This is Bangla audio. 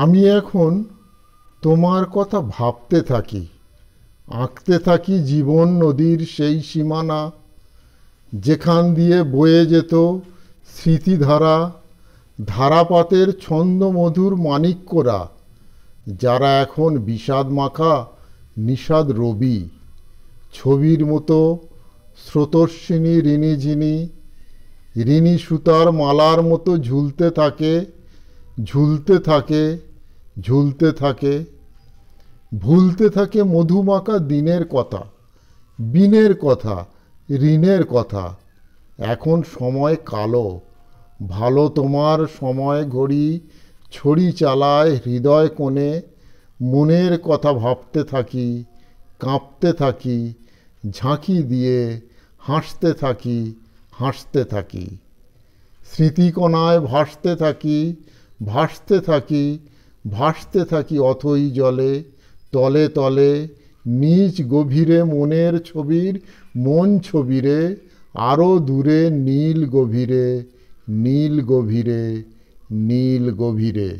আমি এখন তোমার কথা ভাবতে থাকি আঁকতে থাকি জীবন নদীর সেই সীমানা যেখান দিয়ে বয়ে যেত স্মৃতিধারা ধারাপাতের ছন্দমধুর মানিক্যরা যারা এখন বিষাদ মাখা নিষাদ রবি ছবির মতো স্রোতস্বিনী ঋণী ঝিনি ঋণী সুতার মালার মতো ঝুলতে থাকে ঝুলতে থাকে ঝুলতে থাকে ভুলতে থাকে মধুমাকা দিনের কথা বিনের কথা ঋণের কথা এখন সময় কালো ভালো তোমার সময় ঘড়ি ছড়ি চালায় হৃদয় কোণে মনের কথা ভাবতে থাকি কাঁপতে থাকি ঝাঁকি দিয়ে হাসতে থাকি হাসতে থাকি স্মৃতিকণায় ভাসতে থাকি ভাসতে থাকি ভাসতে থাকি অথই জলে তলে তলে নিজ গভীরে মনের ছবির মন ছবিরে আরও দূরে নীল গভীরে নীল গভীরে নীল গভীরে